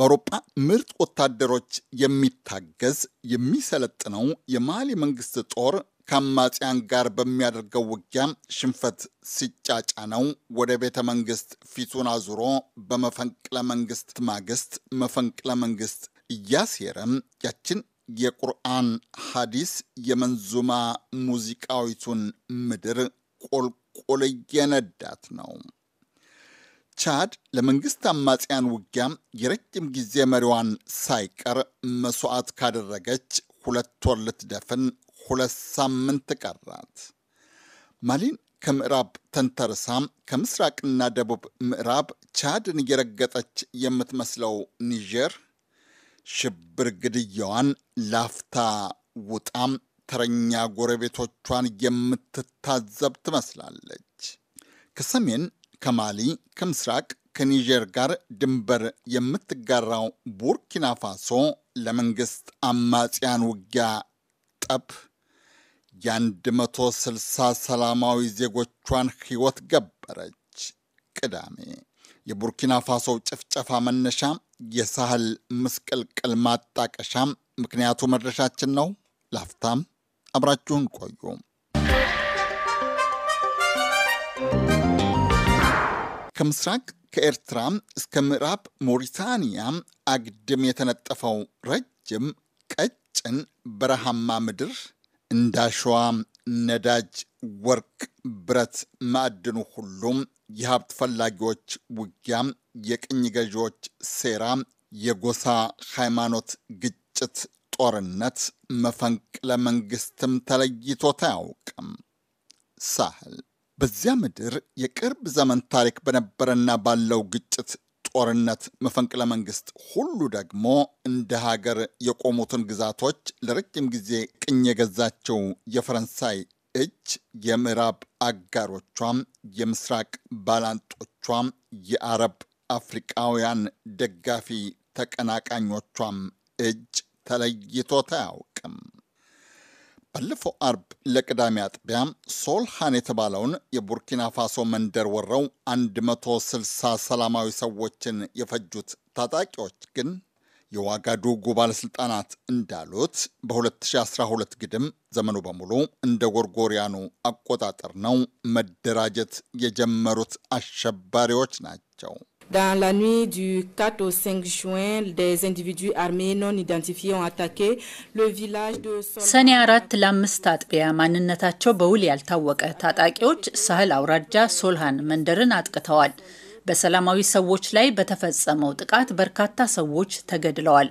በአውሮጳ ምርጥ ወታደሮች የሚታገዝ የሚሰለጥነው የማሊ መንግስት ጦር ከአማጽያን ጋር በሚያደርገው ውጊያ ሽንፈት ሲጫጫ ነው ወደ ቤተ መንግስት ፊቱን አዙሮ በመፈንቅለ መንግስት ማግስት መፈንቅለ መንግስት እያሴረም ያችን የቁርአን ሐዲስ የመንዙማ ሙዚቃዊቱን ምድር ቆልቆል እየነዳት ነው። ቻድ ለመንግስት አማጽያን ውጊያም የረጅም ጊዜ መሪዋን ሳይቀር መስዋዕት ካደረገች ሁለት ወር ልትደፍን ሁለት ሳምንት ቀራት። ማሊን ከምዕራብ ተንተርሳ ከምስራቅና ደቡብ ምዕራብ ቻድን እየረገጠች የምትመስለው ኒጀር ሽብር ግድያዋን ላፍታ ውጣም ተረኛ ጎረቤቶቿን የምትታዘብ ትመስላለች። ከሰሜን ከማሊ ከምስራቅ ከኒጀር ጋር ድንበር የምትጋራው ቡርኪና ፋሶ ለመንግስት አማጽያን ውጊያ ጠብ የ ስልሳ ሰላማዊ ዜጎቿን ህይወት ገበረች። ቅዳሜ የቡርኪና ፋሶ ጭፍጨፋ መነሻ የሳህል ምስቅልቅል ማጣቀሻ ምክንያቱ መድረሻችን ነው። ላፍታም አብራችሁን ቆዩም። ከምስራቅ ከኤርትራ እስከ ምዕራብ ሞሪታንያ አግድም የተነጠፈው ረጅም ቀጭን በረሃማ ምድር እንዳሸዋ፣ ነዳጅ፣ ወርቅ፣ ብረት፣ ማዕድኑ ሁሉም የሀብት ፈላጊዎች ውጊያ፣ የቅኝ ገዢዎች ሴራ፣ የጎሳ ሃይማኖት ግጭት፣ ጦርነት፣ መፈንቅለ መንግስትም ተለይቶት አያውቅም። ሳህል በዚያ ምድር የቅርብ ዘመን ታሪክ በነበረና ባለው ግጭት፣ ጦርነት፣ መፈንቅለ መንግስት ሁሉ ደግሞ እንደ ሀገር የቆሙትን ግዛቶች ለረጅም ጊዜ ቅኝ የገዛቸው የፈረንሳይ እጅ የምዕራብ አጋሮቿም፣ የምስራቅ ባላንጦቿም፣ የአረብ አፍሪቃውያን ደጋፊ ተቀናቃኞቿም እጅ ተለይቶት አያውቅም። ባለፈው አርብ ለቅዳሜ አጥቢያ ሶልሃን የተባለውን የቡርኪና ፋሶ መንደር ወረው 160 ሰላማዊ ሰዎችን የፈጁት ታጣቂዎች ግን የዋጋዱጉ ባለሥልጣናት እንዳሉት በ2012 ግድም ዘመኑ በሙሉ እንደ ጎርጎሪያኑ አቆጣጠር ነው መደራጀት የጀመሩት አሸባሪዎች ናቸው። Dans la nuit du 4 au 5 juin, des individus armés non identifiés ont attaqué le village de ሰኔ አራት ለአምስት አጥቢያ ማንነታቸው በውል ያልታወቀ ታጣቂዎች ሳህል አውራጃ ሶልሃን መንደርን አጥቅተዋል። በሰላማዊ ሰዎች ላይ በተፈጸመው ጥቃት በርካታ ሰዎች ተገድለዋል።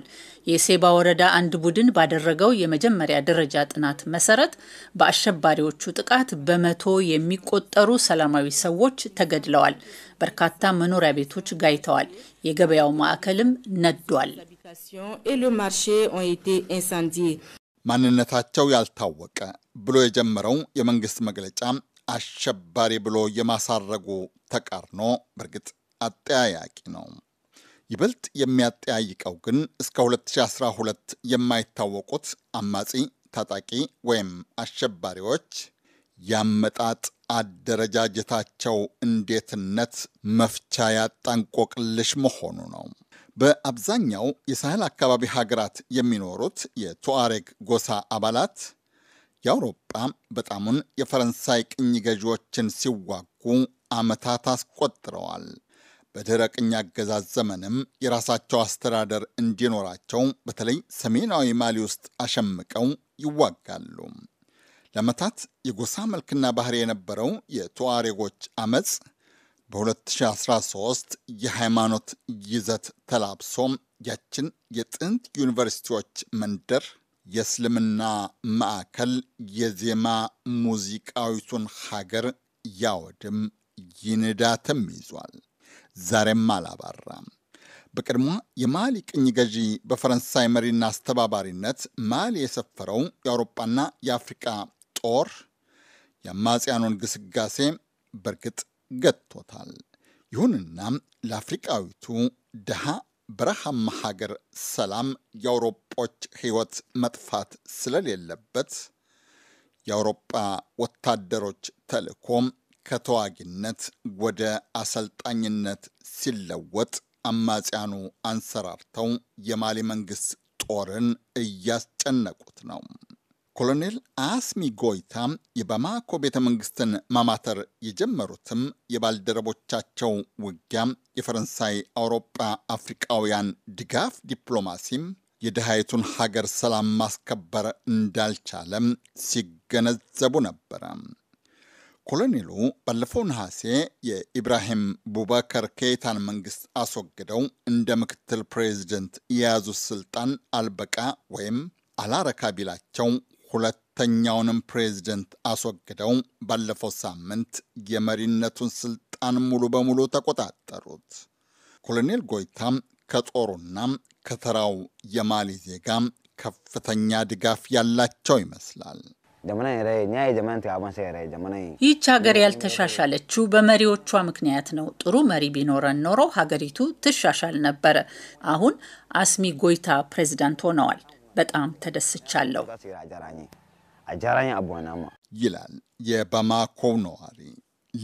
የሴባ ወረዳ አንድ ቡድን ባደረገው የመጀመሪያ ደረጃ ጥናት መሰረት በአሸባሪዎቹ ጥቃት በመቶ የሚቆጠሩ ሰላማዊ ሰዎች ተገድለዋል። በርካታ መኖሪያ ቤቶች ጋይተዋል። የገበያው ማዕከልም ነዷል። ማንነታቸው ያልታወቀ ብሎ የጀመረው የመንግስት መግለጫ አሸባሪ ብሎ የማሳረጉ ተቃርኖ በእርግጥ አጠያያቂ ነው። ይበልጥ የሚያጠያይቀው ግን እስከ 2012 የማይታወቁት አማጺ ታጣቂ ወይም አሸባሪዎች ያመጣጥ አደረጃጀታቸው እንዴትነት መፍቻ ያጣንቆቅልሽ መሆኑ ነው። በአብዛኛው የሳህል አካባቢ ሀገራት የሚኖሩት የቱዋሬግ ጎሳ አባላት የአውሮጳ በጣሙን የፈረንሳይ ቅኝ ገዢዎችን ሲዋጉ ዓመታት አስቆጥረዋል። በድህረ ቅኝ አገዛዝ ዘመንም የራሳቸው አስተዳደር እንዲኖራቸው በተለይ ሰሜናዊ ማሊ ውስጥ አሸምቀው ይዋጋሉ። ለዓመታት የጎሳ መልክና ባህሪ የነበረው የቱዋሬጎች አመፅ በ2013 የሃይማኖት ይዘት ተላብሶ ያችን የጥንት ዩኒቨርሲቲዎች መንደር የእስልምና ማዕከል የዜማ ሙዚቃዊቱን ሀገር ያወድም ይንዳትም ይዟል። ዛሬም አላባራም። በቅድሞ የማሊ ቅኝ ገዢ በፈረንሳይ መሪና አስተባባሪነት ማሊ የሰፈረው የአውሮፓና የአፍሪቃ ጦር የአማጽያኑን ግስጋሴ በእርግጥ ገጥቶታል። ይሁንና ለአፍሪቃዊቱ ድሃ በረሃማ ሀገር ሰላም የአውሮጶች ሕይወት መጥፋት ስለሌለበት የአውሮጳ ወታደሮች ተልእኮም ከተዋጊነት ወደ አሰልጣኝነት ሲለወጥ አማጽያኑ አንሰራርተው የማሊ መንግሥት ጦርን እያስጨነቁት ነው። ኮሎኔል አስሚ ጎይታም የባማኮ ቤተ መንግስትን ማማተር የጀመሩትም የባልደረቦቻቸው ውጊያም የፈረንሳይ አውሮጳ አፍሪቃውያን ድጋፍ ዲፕሎማሲም የድሃይቱን ሀገር ሰላም ማስከበር እንዳልቻለም ሲገነዘቡ ነበረ። ኮሎኔሉ ባለፈው ነሐሴ የኢብራሂም ቡበከር ኬይታን መንግስት አስወግደው እንደ ምክትል ፕሬዚደንት የያዙት ስልጣን አልበቃ ወይም አላረካ ቢላቸው ሁለተኛውንም ፕሬዝደንት አስወግደው ባለፈው ሳምንት የመሪነቱን ስልጣን ሙሉ በሙሉ ተቆጣጠሩት። ኮሎኔል ጎይታም ከጦሩና ከተራው የማሊ ዜጋ ከፍተኛ ድጋፍ ያላቸው ይመስላል። ይህች ሀገር ያልተሻሻለችው በመሪዎቿ ምክንያት ነው። ጥሩ መሪ ቢኖረን ኖሮ ሀገሪቱ ትሻሻል ነበረ። አሁን አስሚ ጎይታ ፕሬዚዳንት ሆነዋል። በጣም ተደስቻለሁ ይላል የባማኮው ነዋሪ።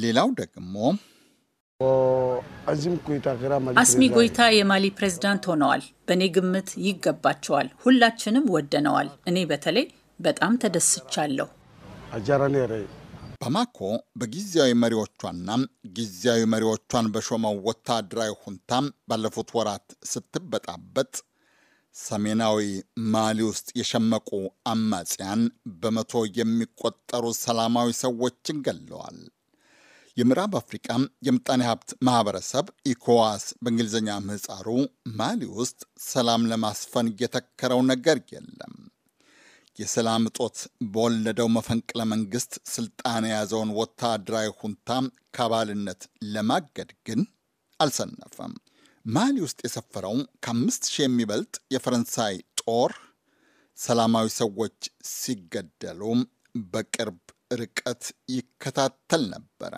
ሌላው ደግሞ አስሚ ጎይታ የማሊ ፕሬዝዳንት ሆነዋል። በእኔ ግምት ይገባቸዋል። ሁላችንም ወደነዋል። እኔ በተለይ በጣም ተደስቻለሁ። ባማኮ በጊዜያዊ መሪዎቿና ጊዜያዊ መሪዎቿን በሾመው ወታደራዊ ሁንታ ባለፉት ወራት ስትበጣበጥ ሰሜናዊ ማሊ ውስጥ የሸመቁ አማጽያን በመቶ የሚቆጠሩ ሰላማዊ ሰዎችን ገለዋል። የምዕራብ አፍሪቃ የምጣኔ ሀብት ማህበረሰብ ኢኮዋስ በእንግሊዝኛ ምህፃሩ ማሊ ውስጥ ሰላም ለማስፈን እየተከረው ነገር የለም። የሰላም እጦት በወለደው መፈንቅለ መንግስት ስልጣን የያዘውን ወታደራዊ ሁንታ ከአባልነት ለማገድ ግን አልሰነፈም። ማሊ ውስጥ የሰፈረው ከአምስት ሺህ የሚበልጥ የፈረንሳይ ጦር ሰላማዊ ሰዎች ሲገደሉ በቅርብ ርቀት ይከታተል ነበረ።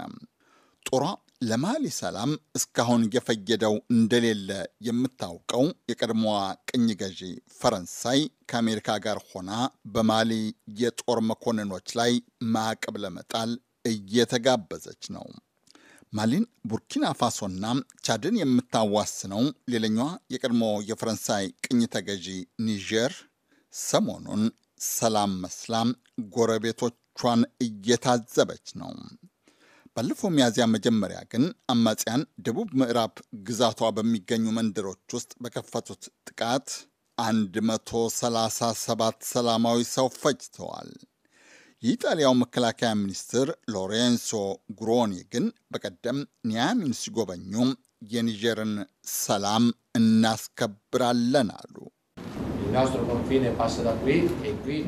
ጦሯ ለማሊ ሰላም እስካሁን የፈየደው እንደሌለ የምታውቀው የቀድሞዋ ቅኝ ገዢ ፈረንሳይ ከአሜሪካ ጋር ሆና በማሊ የጦር መኮንኖች ላይ ማዕቀብ ለመጣል እየተጋበዘች ነው። ማሊን፣ ቡርኪና ፋሶና ቻድን የምታዋስነው ሌላኛዋ የቀድሞ የፈረንሳይ ቅኝ ተገዢ ኒጀር ሰሞኑን ሰላም መስላም ጎረቤቶቿን እየታዘበች ነው። ባለፈው ሚያዝያ መጀመሪያ ግን አማጽያን ደቡብ ምዕራብ ግዛቷ በሚገኙ መንደሮች ውስጥ በከፈቱት ጥቃት 137 ሰላማዊ ሰው ፈጅተዋል። የኢጣሊያው መከላከያ ሚኒስትር ሎሬንሶ ጉሮኒ ግን በቀደም ኒያሚን ሲጎበኙ የኒጀርን ሰላም እናስከብራለን አሉ።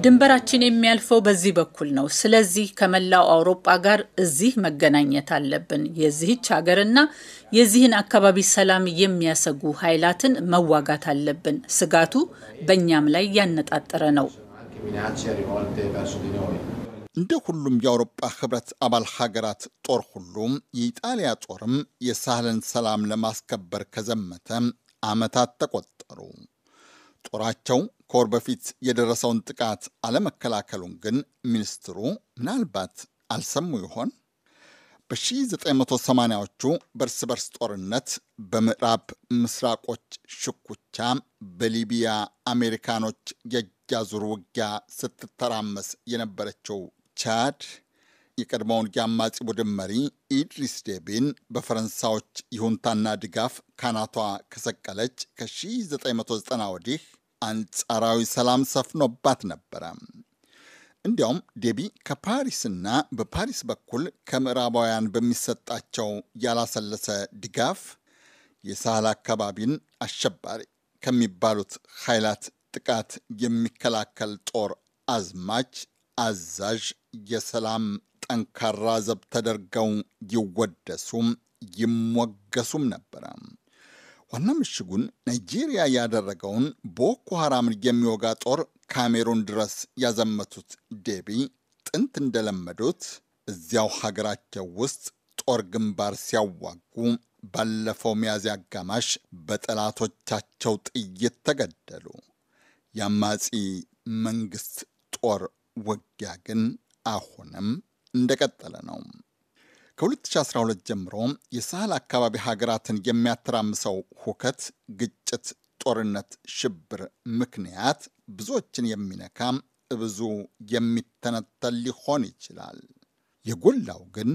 ድንበራችን የሚያልፈው በዚህ በኩል ነው። ስለዚህ ከመላው አውሮጳ ጋር እዚህ መገናኘት አለብን። የዚህች ሀገርና የዚህን አካባቢ ሰላም የሚያሰጉ ኃይላትን መዋጋት አለብን። ስጋቱ በእኛም ላይ ያነጣጠረ ነው። እንደ ሁሉም የአውሮጳ ህብረት አባል ሀገራት ጦር ሁሉም የኢጣሊያ ጦርም የሳህልን ሰላም ለማስከበር ከዘመተ ዓመታት ተቆጠሩ። ጦራቸው ከወር በፊት የደረሰውን ጥቃት አለመከላከሉን ግን ሚኒስትሩ ምናልባት አልሰሙ ይሆን? በ1980ዎቹ በእርስ በርስ ጦርነት በምዕራብ ምስራቆች ሽኩቻ በሊቢያ አሜሪካኖች የእጅ አዙር ውጊያ ስትተራመስ የነበረችው ቻድ የቀድሞውን የአማጺ ቡድን መሪ ኢድሪስ ዴቢን በፈረንሳዮች ይሁንታና ድጋፍ ካናቷ ከሰቀለች ከ1990 ወዲህ አንጻራዊ ሰላም ሰፍኖባት ነበረ። እንዲያውም ዴቢ ከፓሪስና በፓሪስ በኩል ከምዕራባውያን በሚሰጣቸው ያላሰለሰ ድጋፍ የሳህል አካባቢን አሸባሪ ከሚባሉት ኃይላት ጥቃት የሚከላከል ጦር አዝማች አዛዥ የሰላም ጠንካራ ዘብ ተደርገው ይወደሱም ይሞገሱም ነበረ። ዋና ምሽጉን ናይጄሪያ ያደረገውን ቦኮ ሐራምን የሚወጋ ጦር ካሜሩን ድረስ ያዘመቱት ዴቢ ጥንት እንደለመዱት እዚያው ሀገራቸው ውስጥ ጦር ግንባር ሲያዋጉ ባለፈው ሚያዝያ አጋማሽ በጠላቶቻቸው ጥይት ተገደሉ። የአማጺ መንግስት ጦር ውጊያ ግን አሁንም እንደቀጠለ ነው። ከ2012 ጀምሮ የሳህል አካባቢ ሀገራትን የሚያተራምሰው ሁከት፣ ግጭት፣ ጦርነት፣ ሽብር ምክንያት ብዙዎችን የሚነካ ብዙ የሚተነተል ሊሆን ይችላል። የጎላው ግን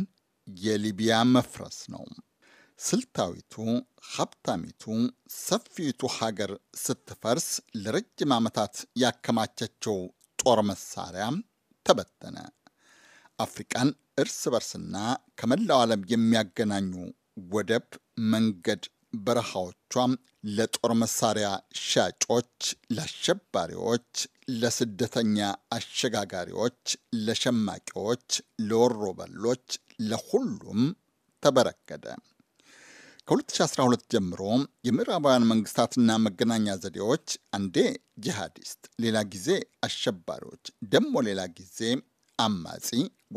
የሊቢያ መፍረስ ነው። ስልታዊቱ ሀብታሚቱ ሰፊቱ ሀገር ስትፈርስ ለረጅም ዓመታት ያከማቸችው ጦር መሳሪያም ተበተነ። አፍሪቃን እርስ በርስና ከመላው ዓለም የሚያገናኙ ወደብ፣ መንገድ፣ በረሃዎቿም ለጦር መሳሪያ ሻጮች፣ ለአሸባሪዎች፣ ለስደተኛ አሸጋጋሪዎች፣ ለሸማቂዎች፣ ለወሮበሎች፣ ለሁሉም ተበረከደ። ከ2012 ጀምሮ የምዕራባውያን መንግስታትና መገናኛ ዘዴዎች አንዴ ጂሃዲስት፣ ሌላ ጊዜ አሸባሪዎች፣ ደግሞ ሌላ ጊዜ አማጺ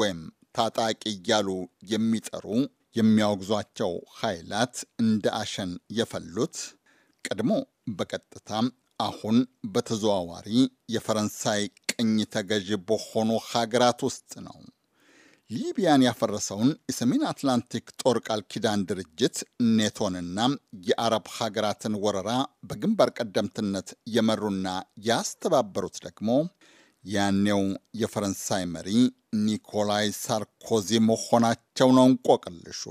ወይም ታጣቂ እያሉ የሚጠሩ የሚያወግዟቸው ኃይላት እንደ አሸን የፈሉት ቀድሞ በቀጥታ አሁን በተዘዋዋሪ የፈረንሳይ ቅኝ ተገዥ በሆኑ ሀገራት ውስጥ ነው። ሊቢያን ያፈረሰውን የሰሜን አትላንቲክ ጦር ቃል ኪዳን ድርጅት ኔቶንና የአረብ ሀገራትን ወረራ በግንባር ቀደምትነት የመሩና ያስተባበሩት ደግሞ ያኔው የፈረንሳይ መሪ ኒኮላይ ሳርኮዚ መሆናቸው ነው እንቆቅልሹ።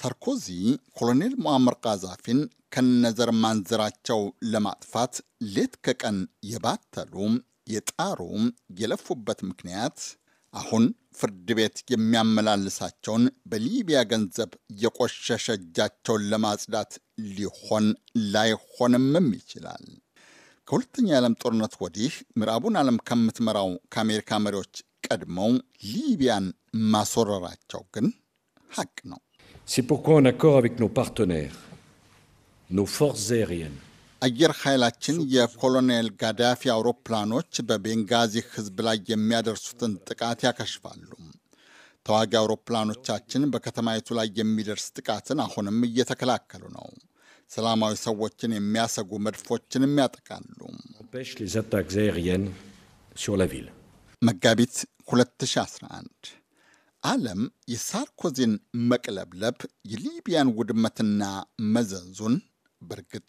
ሳርኮዚ ኮሎኔል ሞአምር ቃዛፊን ከነዘር ማንዘራቸው ለማጥፋት ሌት ከቀን የባተሉ የጣሩ የለፉበት ምክንያት አሁን ፍርድ ቤት የሚያመላልሳቸውን በሊቢያ ገንዘብ የቆሸሸ እጃቸውን ለማጽዳት ሊሆን ላይሆንምም ይችላል። ከሁለተኛ የዓለም ጦርነት ወዲህ ምዕራቡን ዓለም ከምትመራው ከአሜሪካ መሪዎች ቀድመው ሊቢያን ማስወረራቸው ግን ሀቅ ነው። ሲፖኮን አኮር አቪክ ኖ ፓርትነር ኖ ፎርስ nos አየር ኃይላችን የኮሎኔል ጋዳፊ አውሮፕላኖች በቤንጋዚ ሕዝብ ላይ የሚያደርሱትን ጥቃት ያከሽፋሉ። ተዋጊ አውሮፕላኖቻችን በከተማይቱ ላይ የሚደርስ ጥቃትን አሁንም እየተከላከሉ ነው። ሰላማዊ ሰዎችን የሚያሰጉ መድፎችንም ያጠቃሉ። መጋቢት 2011 ዓለም የሳርኮዚን መቅለብለብ የሊቢያን ውድመትና መዘዙን በእርግጥ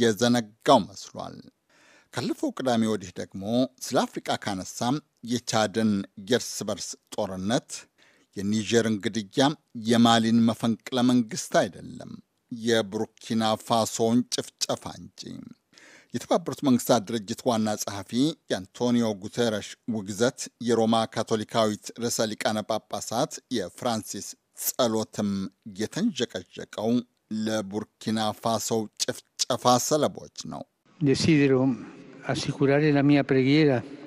የዘነጋው መስሏል። ካለፈው ቅዳሜ ወዲህ ደግሞ ስለ አፍሪቃ ካነሳም የቻድን የእርስ በርስ ጦርነት፣ የኒጀርን ግድያ፣ የማሊን መፈንቅለ መንግስት አይደለም የቡርኪና ፋሶን ጭፍጨፋ እንጂ። የተባበሩት መንግስታት ድርጅት ዋና ጸሐፊ የአንቶኒዮ ጉተረሽ ውግዘት፣ የሮማ ካቶሊካዊት ርዕሰ ሊቃነ ጳጳሳት የፍራንሲስ ጸሎትም የተንዠቀዠቀው ለቡርኪና ፋሶው ጭፍጨፋ ሰለቦች ነው።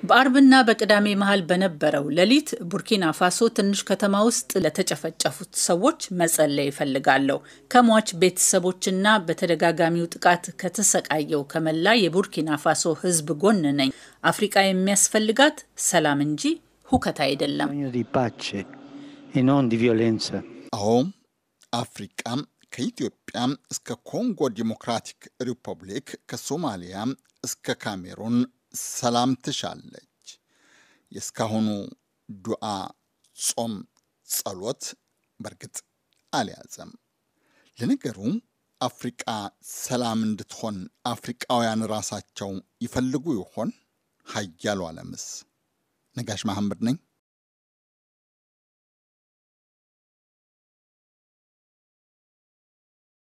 በአርብና በቅዳሜ መሀል በነበረው ሌሊት ቡርኪና ፋሶ ትንሽ ከተማ ውስጥ ለተጨፈጨፉት ሰዎች መጸለይ ይፈልጋለሁ። ከሟች ቤተሰቦችና በተደጋጋሚው ጥቃት ከተሰቃየው ከመላ የቡርኪና ፋሶ ሕዝብ ጎን ነኝ። አፍሪቃ የሚያስፈልጋት ሰላም እንጂ ሁከት አይደለም። e አሁም አፍሪቃም ከኢትዮጵያ እስከ ኮንጎ ዲሞክራቲክ ሪፐብሊክ ከሶማሊያ እስከ ካሜሩን ሰላም ትሻለች። የእስካሁኑ ዱዓ፣ ጾም፣ ጸሎት በእርግጥ አልያዘም። ለነገሩ አፍሪቃ ሰላም እንድትሆን አፍሪቃውያን ራሳቸው ይፈልጉ ይሆን? ሀያሉ አለምስ ነጋሽ መሐመድ ነኝ።